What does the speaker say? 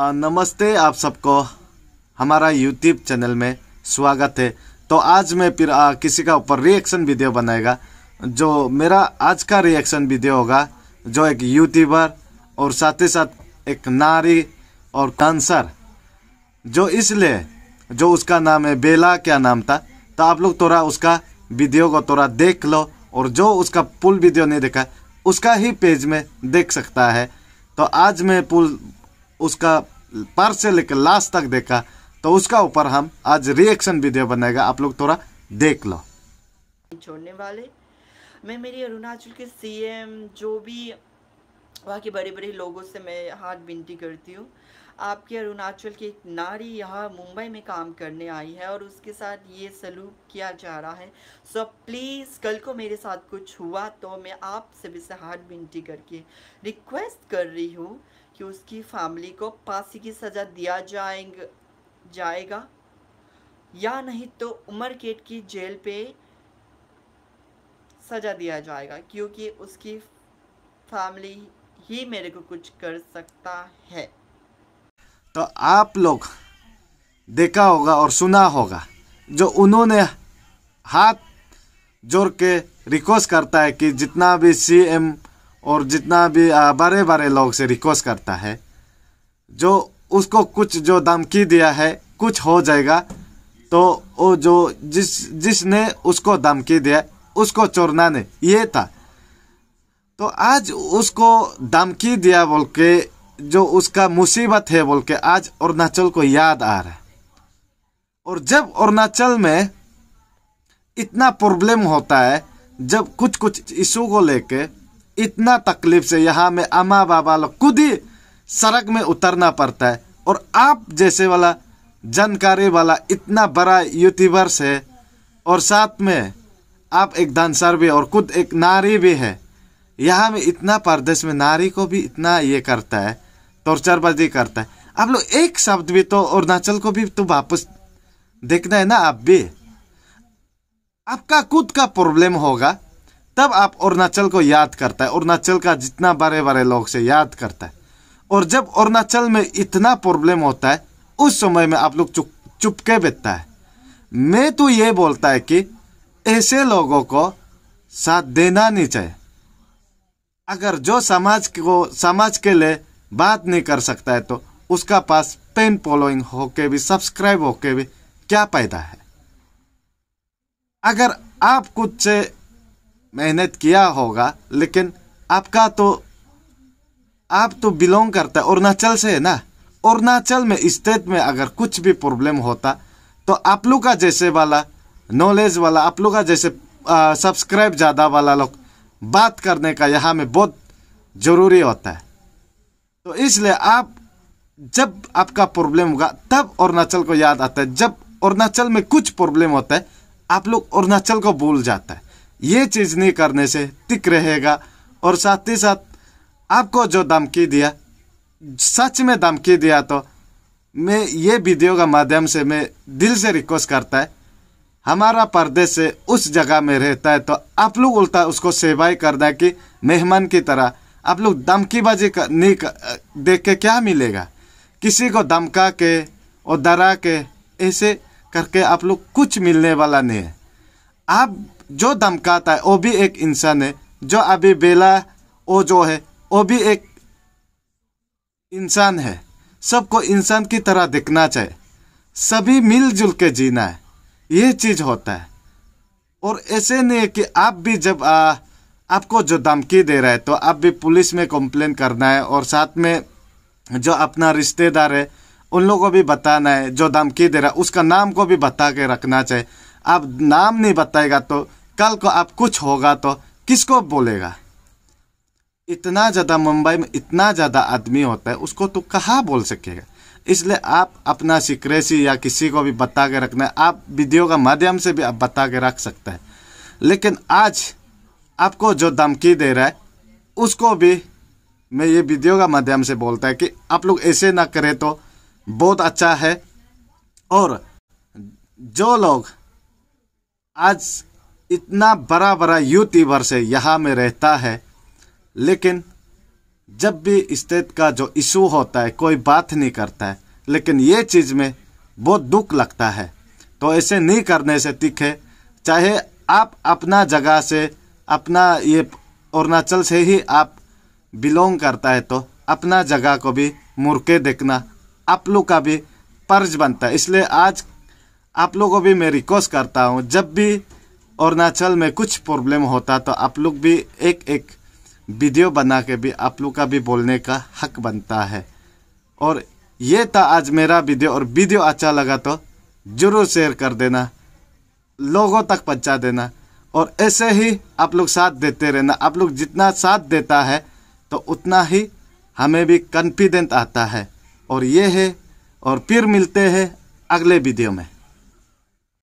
नमस्ते आप सबको हमारा यूट्यूब चैनल में स्वागत है तो आज मैं फिर आ, किसी का ऊपर रिएक्शन वीडियो बनाएगा जो मेरा आज का रिएक्शन वीडियो होगा जो एक यूट्यूबर और साथ ही साथ एक नारी और कंसर जो इसलिए जो उसका नाम है बेला क्या नाम था तो आप लोग थोड़ा उसका वीडियो को थोड़ा देख लो और जो उसका पुल वीडियो नहीं देखा उसका ही पेज में देख सकता है तो आज मैं पुल उसका पर से लेकर लास्ट तक देखा तो उसका ऊपर हम आज रिएक्शन वीडियो बनाएगा आप लोग थोड़ा देख लो छोड़ने वाले मैं मेरी अरुणाचल के सीएम जो भी वहाँ के बड़े बड़े लोगों से मैं हाथ विनती करती हूँ आपके अरुणाचल की एक नारी यहाँ मुंबई में काम करने आई है और उसके साथ ये सलूक किया जा रहा है सो प्लीज़ कल को मेरे साथ कुछ हुआ तो मैं आप सभी से हाथ विनती करके रिक्वेस्ट कर रही हूँ कि उसकी फैमिली को फांसी की सज़ा दिया जाएंगे जाएगा या नहीं तो उमर केट की जेल पे सज़ा दिया जाएगा क्योंकि उसकी फैमिली ही मेरे को कुछ कर सकता है तो आप लोग देखा होगा और सुना होगा जो उन्होंने हाथ जोड़ के रिक्वेस्ट करता है कि जितना भी सीएम और जितना भी बड़े बड़े लोग से रिक्वेस्ट करता है जो उसको कुछ जो धमकी दिया है कुछ हो जाएगा तो वो जो जिस जिसने उसको धमकी दिया उसको चोरना ने ये था तो आज उसको धमकी दिया बोल के जो उसका मुसीबत है बोल के आज अरुणाचल को याद आ रहा है और जब अरुणाचल में इतना प्रॉब्लम होता है जब कुछ कुछ इशू को लेके इतना तकलीफ से यहाँ में अमा बाबा लोग खुद ही सड़क में उतरना पड़ता है और आप जैसे वाला जानकारी वाला इतना बड़ा यूट्यूबर्स है और साथ में आप एक डांसर भी और खुद एक नारी भी है यहाँ में इतना प्रदेश में नारी को भी इतना ये करता है टॉर्चरबाजी करता है आप लोग एक शब्द भी तो अरुणाचल को भी तो वापस देखना है ना आप भी आपका खुद का प्रॉब्लम होगा तब आप अरुणाचल को याद करता है अरुणाचल का जितना बड़े बड़े लोग से याद करता है और जब अरुणाचल में इतना प्रॉब्लम होता है उस समय में आप लोग चुप चुपके बैठता है मैं तो ये बोलता है कि ऐसे लोगों को साथ देना नहीं चाहिए अगर जो समाज को समाज के लिए बात नहीं कर सकता है तो उसका पास पेन फॉलोइंग होके भी सब्सक्राइब होके भी क्या फायदा है अगर आप कुछ से मेहनत किया होगा लेकिन आपका तो आप तो बिलोंग करता है अरुणाचल से है ना अरुणाचल में स्टेट में अगर कुछ भी प्रॉब्लम होता तो आप लोग का जैसे वाला नॉलेज वाला आप लोग का जैसे सब्सक्राइब ज़्यादा वाला लोग बात करने का यहाँ में बहुत ज़रूरी होता है तो इसलिए आप जब आपका प्रॉब्लम होगा तब अरुणाचल को याद आता है जब अरुणाचल में कुछ प्रॉब्लम होता है आप लोग अरुणाचल को भूल जाता है ये चीज़ नहीं करने से टिक रहेगा और साथ ही साथ आपको जो धमकी दिया सच में धमकी दिया तो मैं ये वीडियो का माध्यम से मैं दिल से रिक्वेस्ट करता है हमारा परदेश से उस जगह में रहता है तो आप लोग उल्टा उसको सेवाएं करना कि मेहमान की तरह आप लोग धमकीबाजी नहीं कर, देख के क्या मिलेगा किसी को धमका के और डरा के ऐसे करके आप लोग कुछ मिलने वाला नहीं है आप जो धमकाता है वो भी एक इंसान है जो अभी बेला वो जो है वो भी एक इंसान है सबको इंसान की तरह देखना चाहिए सभी मिलजुल के जीना है ये चीज़ होता है और ऐसे नहीं है कि आप भी जब आ, आपको जो धमकी दे रहा है तो आप भी पुलिस में कंप्लेन करना है और साथ में जो अपना रिश्तेदार है उन लोगों को भी बताना है जो धमकी दे रहा है उसका नाम को भी बता के रखना चाहिए आप नाम नहीं बताएगा तो कल को आप कुछ होगा तो किसको बोलेगा इतना ज़्यादा मुंबई में इतना ज़्यादा आदमी होता है उसको तो कहाँ बोल सकेगा इसलिए आप अपना सिक्रेसी या किसी को भी बता के रखना है आप वीडियो का माध्यम से भी आप बता के रख सकते हैं लेकिन आज आपको जो धमकी दे रहा है उसको भी मैं ये वीडियो का माध्यम से बोलता है कि आप लोग ऐसे ना करें तो बहुत अच्छा है और जो लोग आज इतना बड़ा बड़ा यूट्यूबर से यहाँ में रहता है लेकिन जब भी स्टेट का जो इशू होता है कोई बात नहीं करता है लेकिन ये चीज़ में बहुत दुख लगता है तो ऐसे नहीं करने से ठीक है चाहे आप अपना जगह से अपना ये अरुणाचल से ही आप बिलोंग करता है तो अपना जगह को भी मुरके देखना आप लोग का भी फर्ज बनता है इसलिए आज आप लोगों को भी मैं रिक्वेस्ट करता हूँ जब भी अरुणाचल में कुछ प्रॉब्लम होता तो आप लोग भी एक एक वीडियो बना के भी आप लोग का भी बोलने का हक बनता है और ये था आज मेरा वीडियो और वीडियो अच्छा लगा तो ज़रूर शेयर कर देना लोगों तक पहुँचा देना और ऐसे ही आप लोग साथ देते रहना आप लोग जितना साथ देता है तो उतना ही हमें भी कॉन्फिडेंट आता है और ये है और फिर मिलते हैं अगले वीडियो में